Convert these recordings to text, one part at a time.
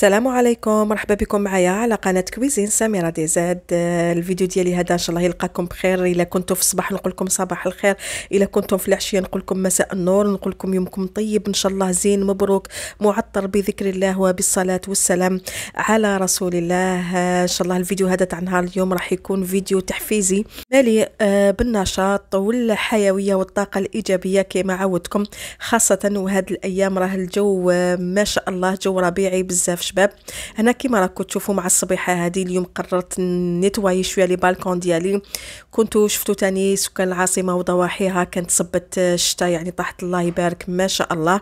السلام عليكم مرحبا بكم معايا على قناه كويزين سميره دي زاد آه، الفيديو ديالي هذا ان شاء الله يلقاكم بخير الا كنتم في الصباح نقول لكم صباح الخير الا كنتم في العشيه نقول لكم مساء النور نقول لكم يومكم طيب ان شاء الله زين مبروك معطر بذكر الله وبالصلاه والسلام على رسول الله آه، ان شاء الله الفيديو هذا تاع نهار اليوم راح يكون فيديو تحفيزي مالي آه، بالنشاط والحيويه والطاقه الايجابيه كما عودتكم خاصه وهاد الايام راه الجو ما شاء الله جو ربيعي بزاف الشباب هنا كما راكم تشوفوا مع الصبيحه هذه اليوم قررت نتواي شويه لي بالكون ديالي كنتو شفتو تاني سكان العاصمه وضواحيها كانت صبت الشتاء يعني طاحت الله يبارك ما شاء الله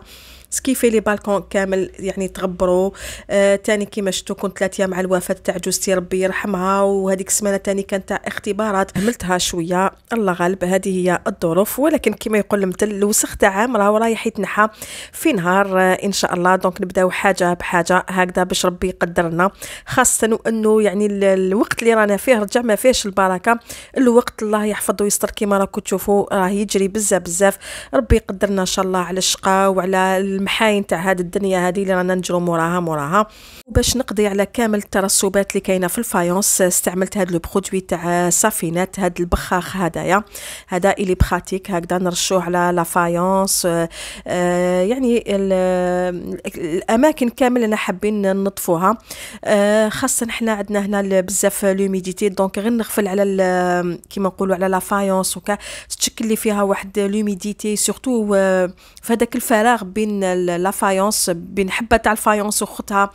سكيفي لي بالكون كامل يعني تغبروا آه تاني كيما شفتوا كنت ثلاث مع الوفاه تاع جوزتي ربي يرحمها وهذيك السمانه تاني كان تاع اختبارات عملتها شويه الله غالب هذه هي الظروف ولكن كيما يقول المثل الوسخ تاع عام راه رايح يتنحى في نهار آه ان شاء الله دونك نبداو حاجه بحاجه هكذا باش ربي يقدرنا خاصه انه يعني الوقت اللي رانا فيه رجع ما فيهش البركه الوقت الله يحفظ ويستر كيما راكم تشوفوا راه يجري بزاف بزاف ربي يقدرنا ان شاء الله على الشقاء وعلى المحاين تاع هاد الدنيا هذه اللي رانا نجرو موراها موراها وباش نقضي على كامل الترسبات اللي كاينه في الفايونس استعملت هاد لو برودوي تاع سافينات هاد البخاخ هدايا هذا الي براتيك هكذا نرشوه على لا فايونس آه، آه، يعني الاماكن كامل انا حابين نطفوها آه، خاصه حنا عندنا هنا بزاف لوميديتي دونك غير نغفل على كيما نقولوا على لا فايونس وكا تشكل لي فيها واحد لوميديتي سورتو في هذاك الفراغ بين لا فايونس بين حبه تاع الفايونس وخطها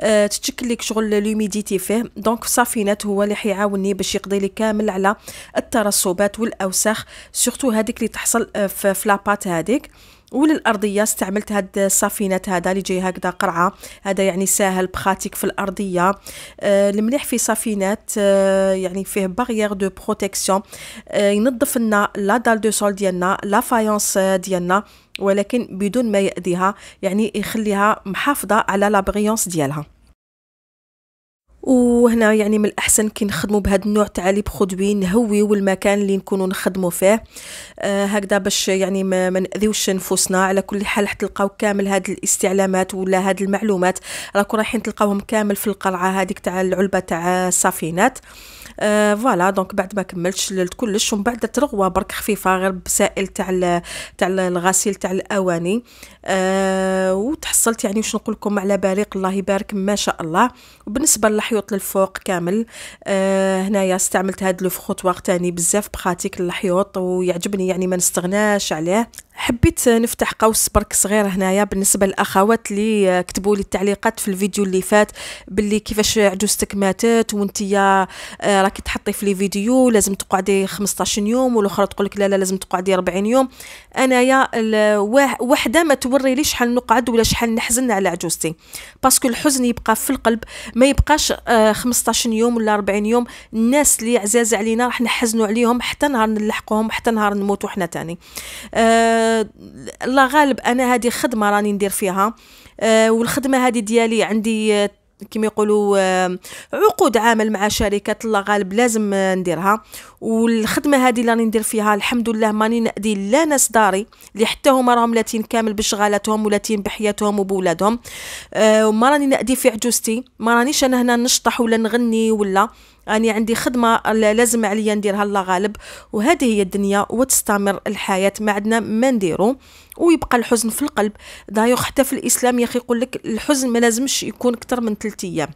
أه تتشكل لك شغل لوميديتي فيه دونك صافينات هو اللي حيعاوني باش يقضي لي كامل على الترسبات والاوساخ سورتو هذيك اللي تحصل آه، في فلابات هذيك وللأرضية استعملت هاد الصافينات هذا اللي جاي هكذا قرعة هذا يعني ساهل بخاتيك في الأرضية آه المليح في صافينات آه يعني فيه باريير دو بروتيكسيون آه ينظف لنا لا دال دو سول ديالنا لا فايونس ديالنا ولكن بدون ما يأذيها يعني يخليها محافظة على لابغيونس ديالها وهنا يعني من الاحسن كي نخدموا بهذا النوع تاع لي برودوي نهويو المكان اللي نكونوا نخدموا فيه آه هكذا باش يعني ما, ما ناذيوش نفوسنا على كل حال حتلقاو كامل هاد الاستعلامات ولا هاد المعلومات راكو رايحين تلقاوهم كامل في القرعه هذيك تاع العلبه تاع الصافينات آه فوالا دونك بعد ما كملتش كلش ومن بعد ترغوه برك خفيفه غير بسائل تاع تاع الغسيل تاع الاواني آه وتحصلت يعني واش نقول لكم على بريق الله يبارك ما شاء الله وبالنسبه الحيوط للفوق كامل آه هنايا استعملت هاد لو فخوطواغ تاني بزاف بخاتيك للحيوط ويعجبني يعني ما نستغناش عليه حبيت نفتح قوس برك صغير هنايا بالنسبه للاخوات اللي كتبوا لي التعليقات في الفيديو اللي فات باللي كيفاش عجوزتك ماتت يا آه، راكي تحطي في لي فيديو لازم تقعدي 15 يوم والاخرى تقول لك لا لا لازم تقعدي 40 يوم انايا وحده ما توري لي شحال نقعد ولا شحال نحزن على عجوزتي باسكو الحزن يبقى في القلب ما يبقاش 15 آه، يوم ولا 40 يوم الناس اللي عزاز علينا راح نحزنوا عليهم حتى نهار نلحقوهم حتى نهار نموتوا حنا تاني أه الله غالب انا هذه خدمه راني ندير فيها آه والخدمه هذه ديالي عندي آه، كما يقولوا آه، عقود عمل مع شركات الله غالب لازم نديرها والخدمه هذه اللي راني ندير فيها الحمد لله ماني نادي لا ناس داري اللي حتى هما راهم لاتين كامل بشغالاتهم ولاتين بحياتهم وبولادهم آه، وما راني نادي في عجوزتي ما رانيش انا هنا نشطح ولا نغني ولا راني يعني عندي خدمه لازم عليا نديرها الله غالب وهذه هي الدنيا وتستمر الحياه ما عندنا ما نديرو ويبقى الحزن في القلب دايو حتى في الاسلام يا اخي يقول لك الحزن ما لازمش يكون اكثر من 3 ايام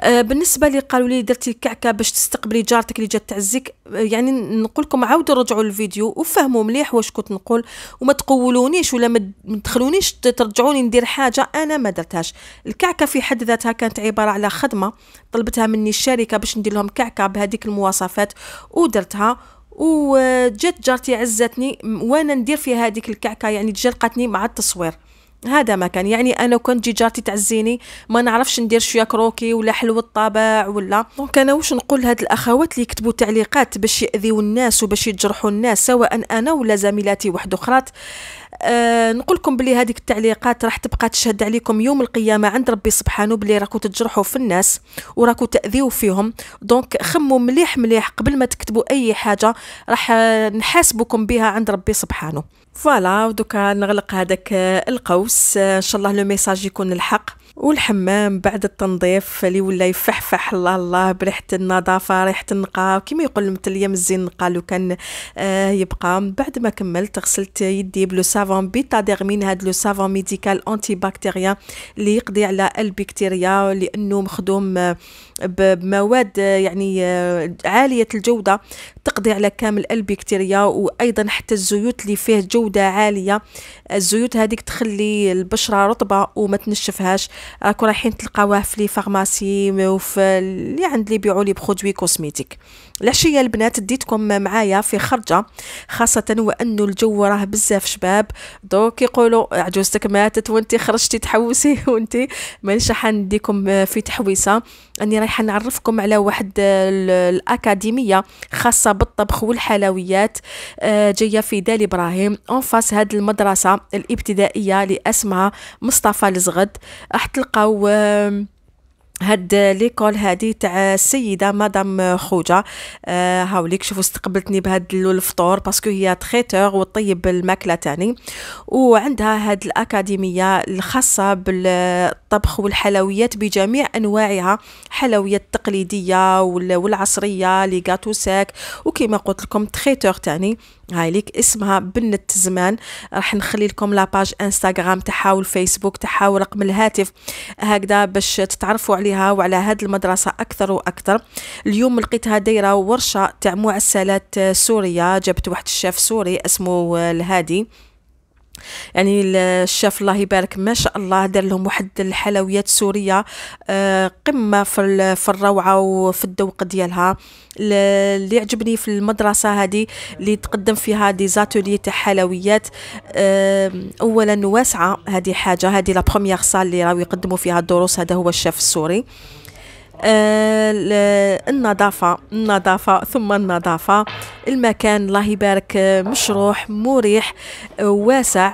آه، بالنسبه لي قالوا لي درتي الكعكه باش تستقبلي جارتك اللي جات تعزك آه، يعني نقول لكم عاودوا رجعوا الفيديو وفهموا مليح واش كنت نقول وما تقولونيش ولا ما تدخلونيش ترجعوني ندير حاجه انا ما درتهاش الكعكه في حد ذاتها كانت عباره على خدمه طلبتها مني الشركه باش ندير لهم كعكه بهذيك المواصفات ودرتها وجات جارتي عزتني وانا ندير في هذيك الكعكه يعني تجلقتني مع التصوير هذا ما كان يعني انا كنت جي جارتي تعزيني ما نعرفش ندير شويه كروكي ولا حلو الطابع ولا دونك انا واش نقول لهاد الاخوات اللي يكتبوا تعليقات باش ياذيو الناس وباش يجرحوا الناس سواء انا ولا زميلاتي واحد اخرات أه نقول لكم بلي هذيك التعليقات راح تبقى تشهد عليكم يوم القيامه عند ربي سبحانه بلي راكو تجرحوا في الناس وراكو تاذيو فيهم دونك خموا مليح مليح قبل ما تكتبوا اي حاجه راح نحاسبكم بها عند ربي سبحانه فوالا ودوكا نغلق هذاك القوس ان شاء الله لو ميساج يكون الحق والحمام بعد التنظيف اللي ولا يفحفح الله الله بريحه النظافه ريحه النقاء كما يقول المثل يا مزين النقاء لو كان آه يبقى بعد ما كملت غسلت يدي بلو سافون بيتاديرمين هاد لو سافون ميديكال انتي بكتيريا اللي يقضي على البكتيريا لانه مخدوم آه، بمواد آه، يعني آه، عاليه الجوده تقضي على كامل البكتيريا وايضا حتى الزيوت اللي فيه جوده عاليه الزيوت هذيك تخلي البشره رطبه وما تنشفهاش راكو رايحين تلقاوه في لي فارماسي وفي اللي يعني عند اللي يبيعوا لي برودوي كوزميتيك العشيه البنات ديتكم معايا في خرجه خاصه وانه الجو راه بزاف شباب دوك يقولوا عجوزتك ماتت وانت خرجتي تحوسي وانت مانيش راح نديكم في تحويسه اني رايحه نعرفكم على واحد الاكاديميه خاصه بالطبخ والحلويات آه، جايه في دال ابراهيم اون فاس هاد المدرسه الابتدائيه اسمها مصطفى الزغد راح تلقاو هاد ليكول هادي تاع السيده مدام خوجه آه هاوليك شوفوا استقبلتني بهاد الفطور باسكو هي تريتور وطيب الماكله تاني وعندها هاد الاكاديميه الخاصه بالطبخ والحلويات بجميع انواعها حلويات تقليديه والعصريه لي غاتو ساك وكما قلت لكم تريتور تاني هاي ليك اسمها بنت زمان راح نخلي لكم لاباج انستغرام تاعها والفيسبوك تاعها ورقم الهاتف هكذا باش تتعرفوا عليها وعلى هاد المدرسة أكثر وأكثر اليوم لقيتها دايرة ورشة تاع معسلات سورية جابت واحد الشاف سوري اسمه الهادي يعني الشاف الله يبارك ما شاء الله دار لهم واحد الحلويات سوريه آه، قمه في الروعه وفي الذوق ديالها اللي عجبني في المدرسه هذه اللي تقدم فيها دي زاتولي تاع حلويات آه، اولا واسعه هذه حاجه هذه لا بروميير سال اللي راهو يقدموا فيها الدروس هذا هو الشاف السوري آه، النظافة النظافة ثم النظافة المكان الله يبارك آه، مشروح مريح آه، واسع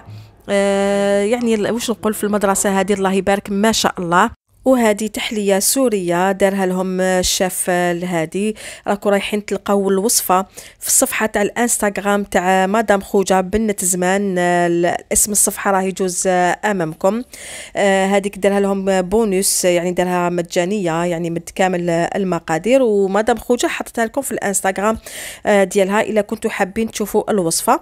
يعني واش نقول في المدرسة هذه الله يبارك ما شاء الله وهذه تحلية سورية دارها لهم الشاف الهادي راكو رايحين تلقاو الوصفة في الصفحة تاع الانستغرام تاع مدام خوجة بنت زمان اسم الصفحة راه يجوز امامكم آه، هذيك دارها لهم بونس يعني دارها مجانية يعني مد كامل المقادير ومدام خوجة حطتها لكم في الانستغرام آه، ديالها الا كنتو حابين تشوفوا الوصفة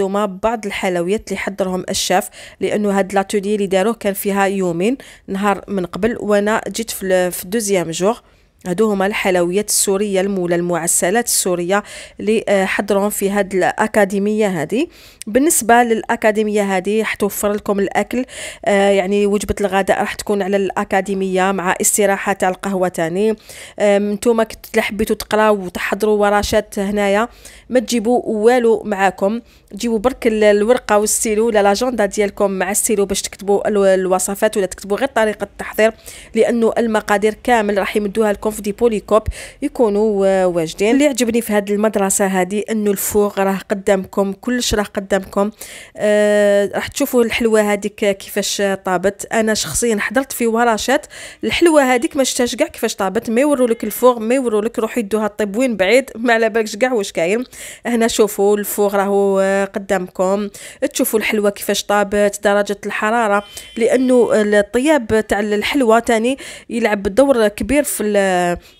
ما بعض الحلويات اللي حضرهم الشاف لانه هاد لاتولي اللي داروه كان فيها يومين نهار من قبل قبل وانا جيت في الدوزيام جور هادو هما الحلويات السورية المولى المعسلات السورية اللي آه، حضرهم في هاد الأكاديمية هادي بالنسبة للأكاديمية هادي راح توفر لكم الأكل آه يعني وجبة الغداء راح تكون على الأكاديمية مع استراحة تاع القهوة تاني نتوما كنت حبيتو تقراو وتحضروا ورشات هنايا ما تجيبوا والو معاكم تجيبوا برك الورقه والسيلو ولا لاجندا ديالكم مع الستيلو باش تكتبوا الوصفات ولا تكتبوا غير طريقه التحضير لانه المقادير كامل راح يمدوها لكم في دي بوليكوب يكونوا آه، واجدين اللي عجبني في هذه المدرسه هذه انه الفوق راه قدامكم كلش راه قدامكم آه راح تشوفوا الحلوه هذيك كيفاش طابت انا شخصيا حضرت في ورشات الحلوه هذيك ما شتاش كاع كيفاش طابت ما يوروا لك الفوق ما يوروا لك يدوها الطيب وين بعيد ما على بالكش كاع واش كاين هنا شوفوا الفوق راهو آه، قدامكم تشوفوا الحلوه كيفاش طابت درجه الحراره لانه الطياب تاع الحلوه تاني يلعب دور كبير في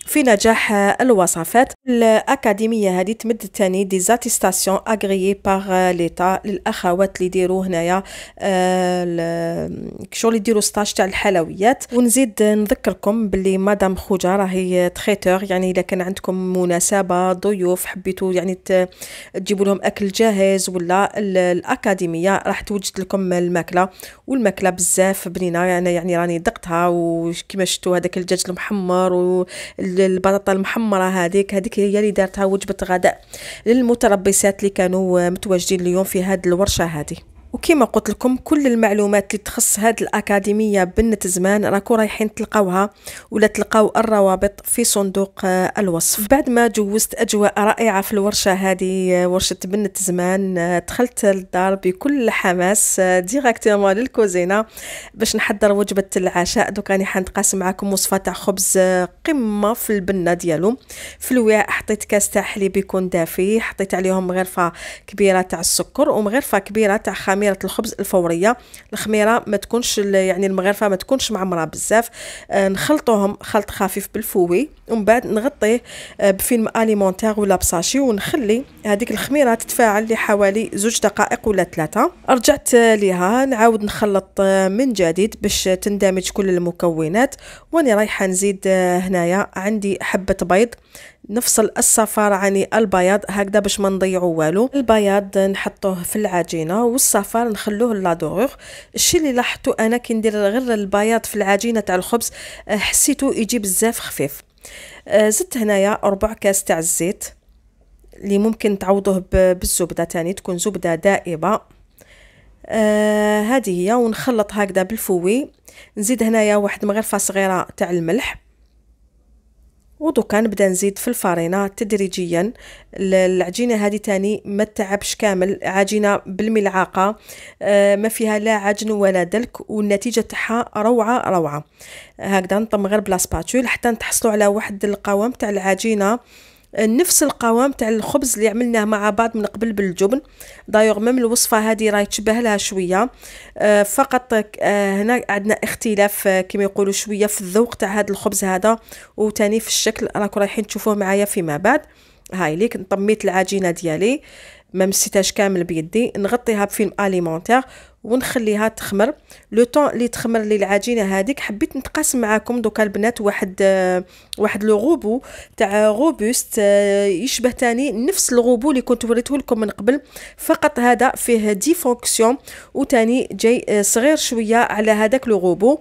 في نجاح الوصفات الاكاديميه هذه تمد تاني دي زاتيستاسيون اغريي باغ ليتا للاخوات اللي يديروا هنايا آه، شغل يديروا ستاج تاع الحلويات ونزيد نذكركم باللي مدام خوجه راهي تخيتور يعني اذا كان عندكم مناسبه ضيوف حبيتوا يعني تجيبوا لهم اكل جاهز الزبله الاكاديميه راح توجد لكم الماكله والماكله بزاف بنينه انا يعني, يعني راني دقتها وكما شفتوا هذاك الدجاج المحمر والبطاطا المحمره هذيك هذيك هي اللي دارتها وجبه غداء للمتربصات اللي كانوا متواجدين اليوم في هذه الورشه هذه وكما قلت لكم كل المعلومات اللي تخص هذه الأكاديمية بنت زمان راكو رايحين تلقاوها ولا تلقاو الروابط في صندوق آه، الوصف بعد ما جوزت أجواء رائعة في الورشة هذه آه، ورشة بنت زمان آه، دخلت للدار بكل حماس ديريكتومون للكوزينة باش نحضر وجبة العشاء دوك راني حنتقاسم معكم وصفة تاع خبز قمة في البنة ديالو في الوعاء حطيت كاس تاع حليب يكون دافي حطيت عليهم مغرفة كبيرة تاع السكر ومغرفة كبيرة تاع خميرة خميره الخبز الفوريه الخميره ما تكونش يعني المغرفه ما تكونش معمره بزاف آه، نخلطوهم خلط خفيف بالفوي ومن بعد نغطيه آه، بفيلم اليمونتير ولا بساشي ونخلي هذيك الخميره تتفاعل لحوالي زوج دقائق ولا ثلاثه رجعت ليها نعاود نخلط آه، من جديد باش تندمج كل المكونات واني رايحه نزيد هنايا عندي حبه بيض نفصل الصفار عن البياض هكذا باش ما نضيعو والو البياض نحطوه في العجينه والصفار نخلوه لادوغور الشيء اللي لاحظتو انا كي ندير غير البياض في العجينه تاع الخبز آه، حسيتو يجي بزاف خفيف آه، زدت هنايا ربع كاس تاع الزيت اللي ممكن تعوضوه بالزبده تاني تكون زبده دائبه آه هذه هي ونخلط هكذا بالفوي نزيد هنايا واحد مغرفه صغيره تاع الملح ودوكا نبدا نزيد في الفرينه تدريجيا العجينه هذه تاني ما تعبش كامل عجينه بالملعقه آه، ما فيها لا عجن ولا دلك والنتيجه تاعها روعه روعه هكذا نطم غير بلا سباتول حتى نتحصلوا على واحد القوام تاع العجينه نفس القوام تاع الخبز اللي عملناه مع بعض من قبل بالجبن دايوغ ميم الوصفه هذه راهي تشبه لها شويه آه، فقط آه، هنا عندنا اختلاف آه، كما يقولوا شويه في الذوق تاع هذا الخبز هذا وثاني في الشكل راكم رايحين تشوفوه معايا فيما بعد هاي ليك نطميت العجينه ديالي ما مسيتهاش كامل بيدي نغطيها بفيلم اليمونتير ونخليها تخمر لو طون اللي تخمر لي العجينه هذيك حبيت نتقاسم معاكم دوكا البنات واحد واحد غوبو تاع غوبوست آه، يشبه تاني نفس الغوبو اللي كنت وريته لكم من قبل فقط هذا فيه دي فونكسيون وتاني جاي آه، صغير شويه على هذاك غوبو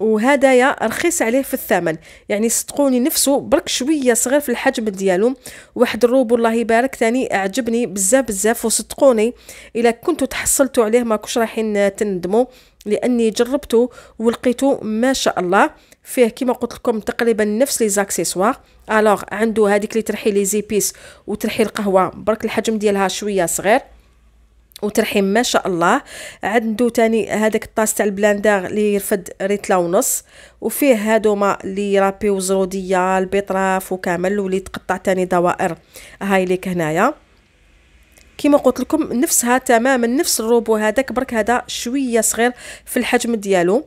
وهدايا رخيص عليه في الثمن يعني صدقوني نفسه برك شويه صغير في الحجم ديالو واحد الروبو الله يبارك ثاني اعجبني بزاف بزاف وصدقوني الا كنتو تحصلتوا عليه ماكوش رايحين تندموا لاني جربته ولقيته ما شاء الله فيه كما قلت لكم تقريبا نفس لي زاكسيسوار الوغ عنده هذيك اللي ترحي لي زيبيس وترحي القهوه برك الحجم ديالها شويه صغير وترحيم ما شاء الله عنده تاني هذاك الطاس تاع البلاندار اللي يرفد ريتلا ونص وفيه ما اللي رابيو زروديه البطراف وكامل واللي تقطع تاني دوائر هاي ليك هنايا كيما قلت لكم نفسها تماما نفس الروبو هذاك برك هذا شويه صغير في الحجم ديالو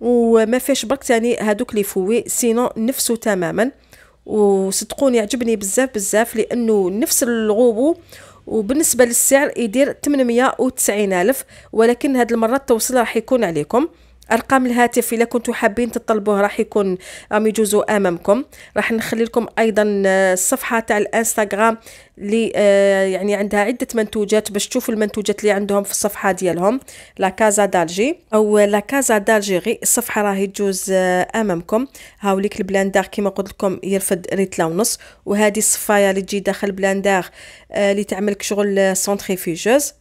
وما فيش برك تاني هادوك لي فوي سينو نفسه تماما وصدقوني عجبني بزاف بزاف لانه نفس الغوبو وبالنسبه للسعر يدير 890 الف ولكن هاد المره التوصيل راح يكون عليكم ارقام الهاتف الا كنتو حابين تطلبوه راح يكون راهم يجوزوا امامكم راح نخلي لكم ايضا آه، الصفحه تاع الانستغرام اللي آه، يعني عندها عده منتوجات باش تشوفوا المنتوجات اللي عندهم في الصفحه ديالهم لا كازا دالجي او لا كازا دالجيري الصفحه راهي تجوز آه، امامكم هاوليك البلاندار كما قلت لكم يرفد ريتلا ونص وهذه الصفايه اللي تجي داخل بلاندار اللي تعمل شغل سونتريفيجوز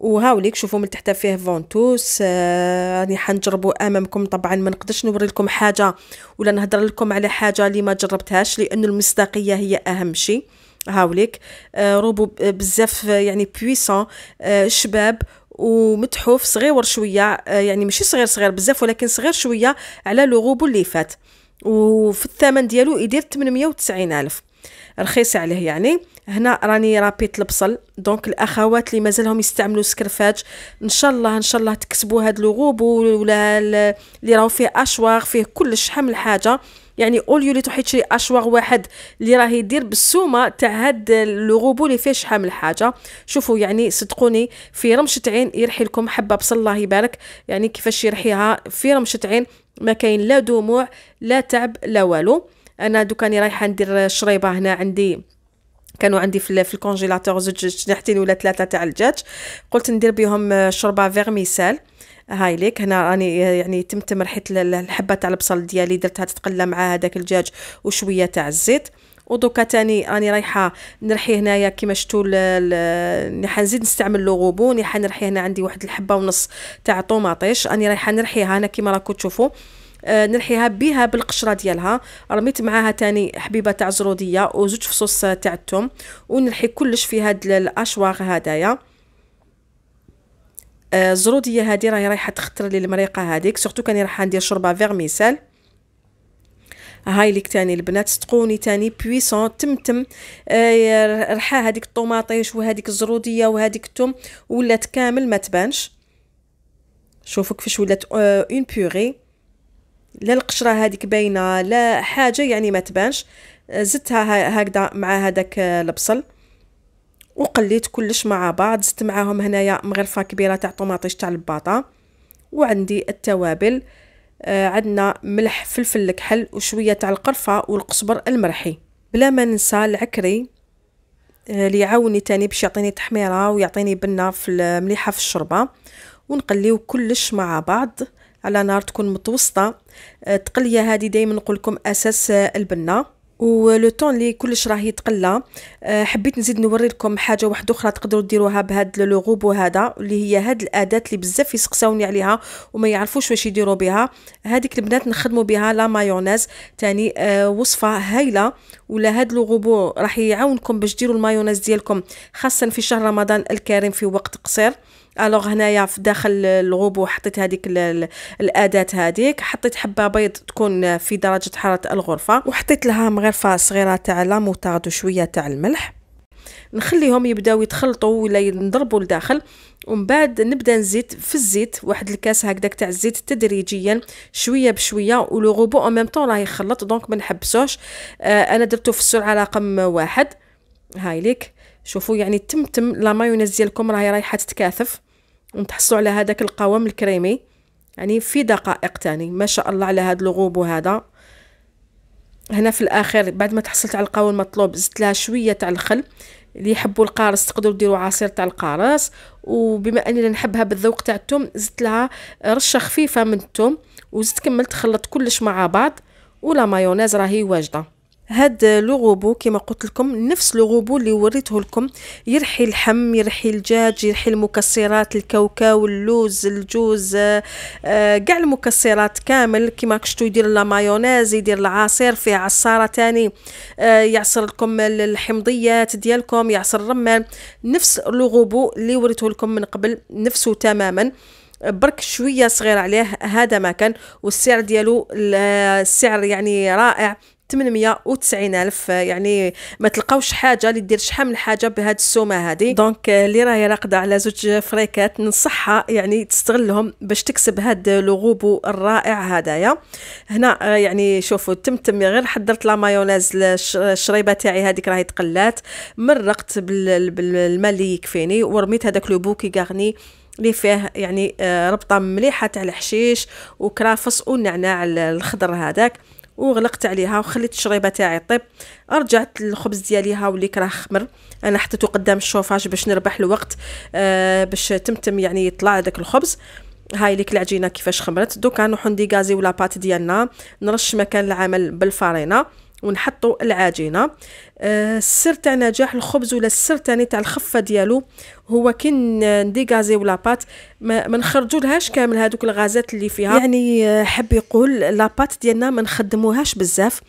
وهاوليك شوفوا من تحت فيه فونتوس آه، راني آه حنجربو امامكم طبعا ما نقدرش نوري لكم حاجه ولا نهضر لكم على حاجه اللي ما جربتهاش لانه المصداقيه هي اهم شيء هاوليك آه روبو بزاف آه، يعني بويسون آه شباب ومتحف صغير شويه آه يعني ماشي صغير صغير بزاف ولكن صغير شويه على لو روبو اللي فات وفي الثمن ديالو يدير 890 الف رخيص عليه يعني هنا راني رابيت البصل دونك الاخوات اللي مازالهم يستعملوا سكرفاج ان شاء الله ان شاء الله تكسبوا هاد الغوب ولا اللي راهو فيه اشواغ فيه كلش حمل حاجه يعني اوليو اللي تروحي تشري اشواغ واحد اللي راه يدير بالسومه تاع هاد الغوبو اللي فيه شحال من حاجه شوفوا يعني صدقوني في رمشه عين يرحي لكم حبه بصل الله يبارك يعني كيفاش يرحيها في رمشه عين ما كاين لا دموع لا تعب لا والو انا دوكاني رايحه ندير الشريبه هنا عندي كانوا عندي في, في الكونجيلاتور زوج جناحتين ولا ثلاثه تاع الدجاج قلت ندير بهم شوربه فيرميسال هاي ليك هنا راني يعني تمتم ريحه الحبه تاع البصل ديالي درتها تتقلى مع هذاك الدجاج وشويه تاع الزيت ودوكا تاني راني رايحه نرحي هنايا كيما شفتوا نزيد نستعمل لو غوبون نرحي هنا عندي واحد الحبه ونص تاع طوماطيش راني رايحه نرحيها هنا كيما راكم تشوفوا آه، نرحيها بها بالقشره ديالها رميت معاها تاني حبيبه تاع زروديه وزوج فصوص تاع الثوم ونرحي كلش في هاد الاشواغ هدايا الزروديه آه، هادي راهي رايحه تخطر لي المريقه هذيك سورتو كاني رايحه ندير شوربه فيرميسال هاي ليك تاني البنات تقوني تاني بويسون تمتم آه رحا هذيك الطوماطيش وهذيك الزروديه وهذيك الثوم ولات كامل ما تبانش شوفوا كيفاش ولات اون آه لا القشره هذيك باينه لا حاجه يعني ما تبانش آه، زدتها هكذا مع هذاك البصل آه، وقليت كلش مع بعض زدت معاهم هنايا مغرفه كبيره تاع طوماطيش تاع الباطا وعندي التوابل آه عندنا ملح فلفل الكحل وشويه تاع القرفه والقزبر المرحي بلا ما ننسى العكري آه، اللي يعاوني تاني باش يعطيني تحميره ويعطيني بنه في مليحه في الشوربه ونقليو كلش مع بعض على نار تكون متوسطه التقليه آه، هذه دائما نقول لكم اساس آه، البنه ولو طون لي كلش راه يتقلى آه، حبيت نزيد نوري لكم حاجه واحده اخرى تقدروا ديروها بهاد لو غوبو هذا اللي هي هاد الاداه اللي بزاف يسقساوني عليها وما يعرفوش واش يديروا بها هذيك البنات نخدموا بها لا مايونيز تاني وصفه هايله ولا هاد لو غوبو راح يعاونكم باش ديروا المايونيز ديالكم خاصه في شهر رمضان الكريم في وقت قصير الوغ هنايا في داخل الغوبو حطيت هذيك الاداه هذيك حطيت حبه بيض تكون في درجه حراره الغرفه وحطيت لها مغرفه صغيره تاع لا لاموطارد وشويه تاع الملح نخليهم يبداو يتخلطوا ولا ينضربوا لداخل ومن بعد نبدا نزيد في الزيت واحد الكاس هكذاك تاع الزيت تدريجيا شويه بشويه ولو غوبو او ميم طون راه يخلط دونك ما نحبسوش آه انا درتو في السرعه رقم واحد هاي ليك شوفوا يعني تمتم لا مايونيز ديالكم راهي رايحه تتكاثف ونتحصوا على هذاك القوام الكريمي يعني في دقائق تاني ما شاء الله على هذا الغوب وهذا هنا في الاخر بعد ما تحصلت على القوام المطلوب زدت لها شويه تاع الخل اللي يحبوا القارص تقدروا ديروا عصير تاع القارص وبما اني نحبها بالذوق تاع الثوم زدت لها رشه خفيفه من الثوم وزدت كملت خلطت كلش مع بعض ولا مايونيز راهي واجده هاد لوغوبو كما قلت لكم نفس لوغوبو اللي وريته لكم يرحي اللحم يرحي الجاج يرحي المكسرات الكاوكاو اللوز الجوز كاع آه, آه، المكسرات كامل كما كشتو يدير لا مايونيز يدير العصير فيه عصاره تاني آه يعصر لكم الحمضيات ديالكم يعصر الرمان نفس لوغوبو اللي وريته لكم من قبل نفسه تماما برك شويه صغير عليه هذا ما كان والسعر ديالو السعر يعني رائع الف آه، يعني ما تلقاوش حاجه اللي دير شحال من حاجه بهاد السومه هذه دونك آه، اللي راهي راقده على زوج فريكات ننصحها يعني تستغلهم باش تكسب هاد لوغوبو الرائع هذايا هنا آه، يعني شوفوا تمتمي غير حضرت لا مايونيز الشريبه تاعي هذيك راهي تقلات مرقت بالماء اللي يكفيني ورميت هذاك لو بوكي غارني اللي فيه يعني ربطه مليحه تاع الحشيش وكرافس والنعناع الخضر هذاك وغلقت عليها وخليت الشريبه تاعي طيب رجعت الخبز ها واللي كره خمر انا حطيته قدام الشوفاج باش نربح الوقت آه باش تمتم يعني يطلع داك الخبز هاي ليك العجينه كيفاش خمرت دوكا نديغازي ولا بات ديالنا نرش مكان العمل بالفرينه ونحطوا العجينه آه، السر تاع نجاح الخبز ولا السر تاني تاع الخفه ديالو هو كي نديغازيو لاباط ما, ما نخرجولهاش كامل هادوك الغازات اللي فيها يعني آه، حب يقول لاباط ديالنا ما نخدموهاش بزاف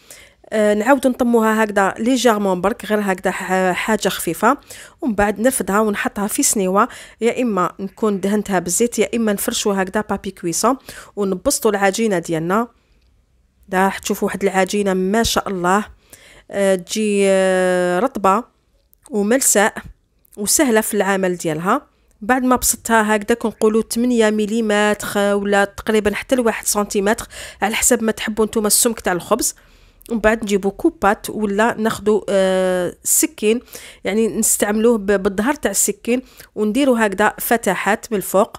آه، نعاود نطموها هكذا ليجيرمون برك غير هكذا حاجه خفيفه ومن بعد نرفدها ونحطها في سنيوه يا اما نكون دهنتها بالزيت يا اما نفرشو هكذا بابي كويسون ونبسطوا العجينه ديالنا راح تشوفوا واحد العجينه ما شاء الله آه، تجي آه، رطبه وملساء وسهله في العمل ديالها بعد ما بسطتها هكذا كنقولوا 8 ملم ولا تقريبا حتى لواحد سنتيمتر على حسب ما تحبوا نتوما السمك تاع الخبز ومن بعد نجيبو كوبات ولا ناخدو آه السكين يعني نستعملوه بالظهر تاع السكين ونديروا هكذا فتحات من الفوق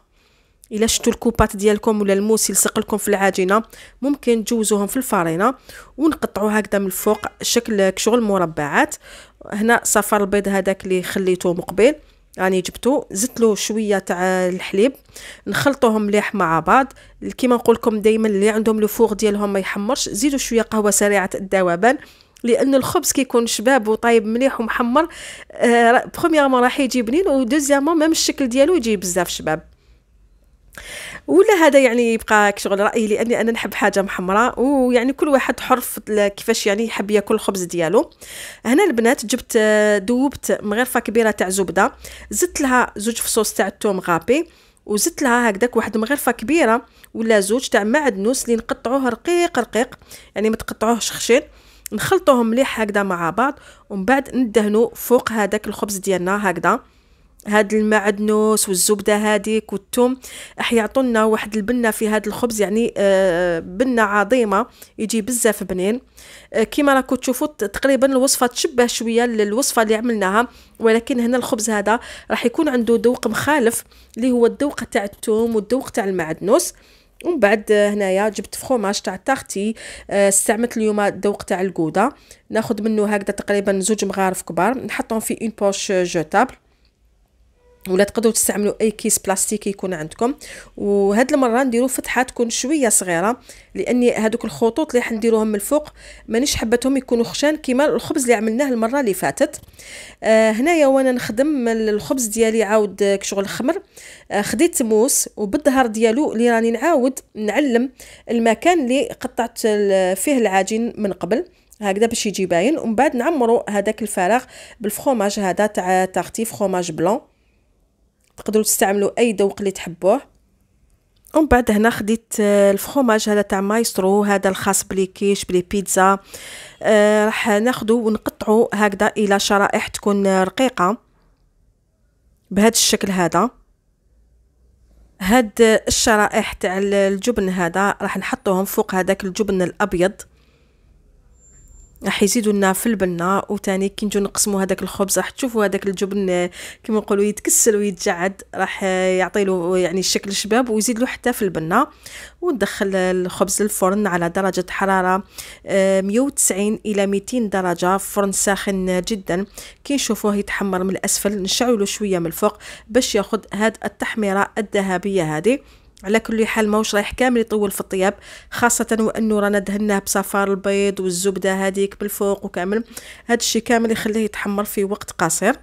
الا شفتوا الكوبات ديالكم ولا الموس يلصق لكم في العجينه ممكن تجوزوهم في الفرينه ونقطعوا هكذا من الفوق شكل كشغل مربعات هنا صفر البيض هذاك اللي خليته مقبل راني جبتو زدت له شويه تاع الحليب نخلطوهم مليح مع بعض كيما نقول لكم دائما اللي عندهم الفوغ ديالهم ما يحمرش زيدوا شويه قهوه سريعه الذوبان لان الخبز كيكون شباب وطايب مليح ومحمر آه برومييرمون راح يجي بنين ودوزيامون ميم الشكل ديالو يجي بزاف شباب ولا هذا يعني يبقى كشغل رايي لاني انا نحب حاجه محمراء ويعني كل واحد حر كيفاش يعني يحب ياكل الخبز ديالو هنا البنات جبت دوبت مغرفه كبيره تاع زبده زدت لها زوج فصوص تاع الثوم غابي وزدت لها هكذاك واحد مغرفه كبيره ولا زوج تاع معدنوس اللي نقطعوه رقيق رقيق يعني ما تقطعوهش خشين نخلطوهم مليح هكذا مع بعض ومن بعد ندهنو فوق هذاك الخبز ديالنا هكذا هاد المعدنوس والزبده هاديك والثوم راح يعطونا واحد البنه في هاد الخبز يعني آه، بنه عظيمه يجي بزاف بنين آه، كيما راكم تشوفوا تقريبا الوصفه تشبه شويه للوصفه اللي عملناها ولكن هنا الخبز هذا راح يكون عنده ذوق مخالف اللي هو الذوق تاع الثوم والذوق تاع المعدنوس ومن بعد آه، هنايا جبت فخوماج تاع تاختي استعملت اليوم الذوق تاع الكوده ناخذ منه هكذا تقريبا زوج مغارف كبار نحطهم في اون بوش جوتابل ولا تقدروا تستعملوا اي كيس بلاستيكي يكون عندكم وهاد المره نديروا فتحه تكون شويه صغيره لاني هذوك الخطوط اللي حنديروهم من الفوق مانيش حبتهم يكونوا خشان كيما الخبز اللي عملناه المره اللي فاتت آه هنايا وانا نخدم الخبز ديالي عاود كشغل خمر آه خديت موس وبالظهر ديالو اللي راني نعاود نعلم المكان اللي قطعت فيه العجين من قبل هكذا باش يجي باين ومن بعد نعمروا هذاك الفراغ بالفخوماج هذا تاع تارتي فخوماج بلون تقدروا تستعملوا اي ذوق اللي تحبوه ومن بعد هنا خديت آه، الفخوماج هذا تاع مايسترو هذا الخاص بلي كيش بلي بيتزا آه، راح ناخذو ونقطعو هكذا الى شرائح تكون رقيقه بهذا الشكل هذا هاد الشرائح تاع الجبن هذا راح نحطوهم فوق هذاك الجبن الابيض يزيدوا لنا في البنه وثاني كي نجيو نقسموا هذاك الخبز راح تشوفوا هذاك الجبن آه، كما نقولوا يتكسل ويتجعد راح آه، يعطي له آه، يعني الشكل شباب ويزيد له حتى في البنه وندخل الخبز للفرن على درجه حراره 190 الى 200 درجه فرن ساخن جدا كي نشوفوه يتحمر من الاسفل نشعلو شويه من الفوق باش ياخذ هاد التحميره الذهبيه هذه على كل حال ماهوش رايح كامل يطول في الطياب خاصة وأنه رانا دهناه بصفار البيض والزبدة هذيك بالفوق وكامل هاد الشي كامل يخليه يتحمر في وقت قصير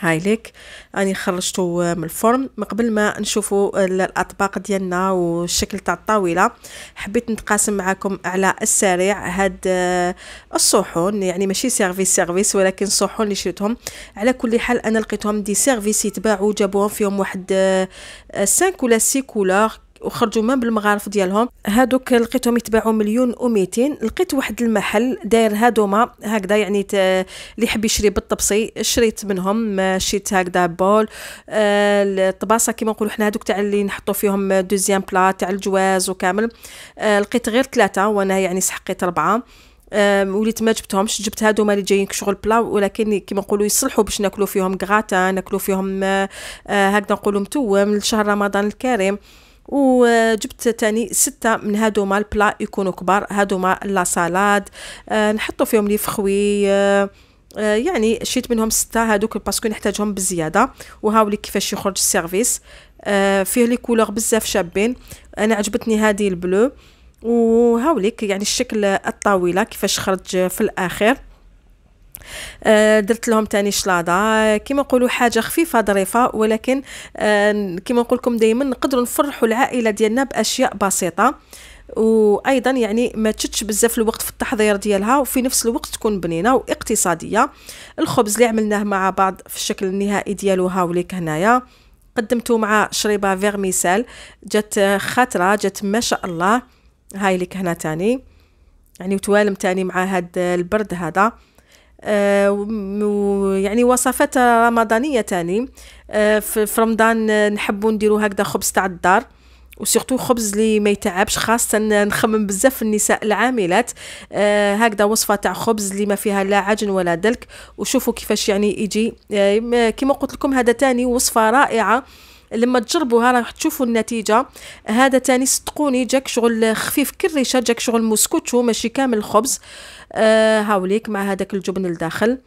هاي ليك راني خرجته آه، من الفرن من قبل ما نشوفوا آه، الاطباق ديالنا والشكل تاع الطاوله حبيت نتقاسم معكم على السريع هاد آه، الصحون يعني ماشي سيرفيس سيرفيس ولكن صحون اللي شريتهم على كل حال انا لقيتهم دي سيرفيس يتباعوا جابوهم فيهم واحد 5 ولا 6 كولور وخرجوا من بالمغارف ديالهم هادوك لقيتهم يتباعوا مليون و200 لقيت واحد المحل داير هادوما هكذا يعني اللي يحب يشري بالطبسي شريت منهم شريت هكذا بول آه الطباسه كما نقولوا حنا هادوك تاع اللي نحطوا فيهم دوزيام بلا تاع الجواز وكامل آه لقيت غير ثلاثه وانا يعني سحقيت اربعه آه، وليت ما جبتهمش جبت هادوما مالي جايين كشغل بلا ولكن كيما نقولوا يصلحوا باش ناكلوا فيهم كغاتا ناكلوا فيهم آه، آه، هكذا نقولوا متوم لشهر رمضان الكريم وجبت تاني ستة من مال البلا يكونوا كبار مال لا سالاد آه، نحطو فيهم لي فخوي آه، آه، يعني شيت منهم ستة هادوك باسكو نحتاجهم بزيادة وهاولي كيفاش يخرج السيرفيس فيه لي كولور بزاف شابين انا عجبتني هادي البلو وهاوليك يعني الشكل الطاولة كيفاش خرج في الاخر آه، درت لهم تاني شلاضه كما نقولوا حاجه خفيفه ظريفه ولكن آه، كما نقول لكم دائما نقدروا نفرحوا العائله ديالنا باشياء بسيطه وايضا يعني ما تشدش بزاف الوقت في التحضير ديالها وفي نفس الوقت تكون بنينه واقتصاديه الخبز اللي عملناه مع بعض في الشكل النهائي ديالو هاوليك هنايا قدمته مع شريبه فيرميسال جات آه، خاطره جات ما شاء الله هاي لك هنا تاني يعني وتوالم تاني مع هاد البرد هذا آه، ويعني وصفات رمضانيه تاني آه، في رمضان نحبوا نديروا هكذا خبز تاع الدار وسيرتو خبز اللي ما يتعبش خاصه نخمم بزاف في النساء العاملات آه هكذا وصفه تاع خبز اللي ما فيها لا عجن ولا دلك وشوفوا كيفاش يعني يجي آه كما قلت لكم هذا تاني وصفه رائعه لما تجربوها راح تشوفوا النتيجه هذا تاني صدقوني جاك شغل خفيف كريشه جاك شغل موسكوتشو ماشي كامل الخبز آه هاوليك مع هذاك الجبن الداخل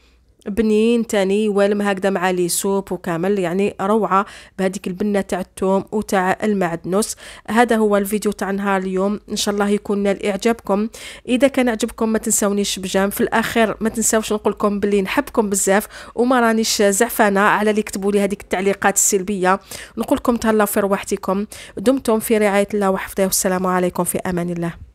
بنين تاني والم هكذا مع لي سوب وكامل يعني روعه بهذيك البنه تاع الثوم وتاع المعدنوس هذا هو الفيديو تاع نهار اليوم ان شاء الله يكون نال اعجابكم اذا كان عجبكم ما تنساونيش بجام في الاخير ما تنساوش نقول لكم بلي نحبكم بزاف وما رانيش زعفانه على اللي كتبوا لي هذيك التعليقات السلبيه نقول لكم تهلاو في رواحتكم دمتم في رعايه الله وحفظه والسلام عليكم في امان الله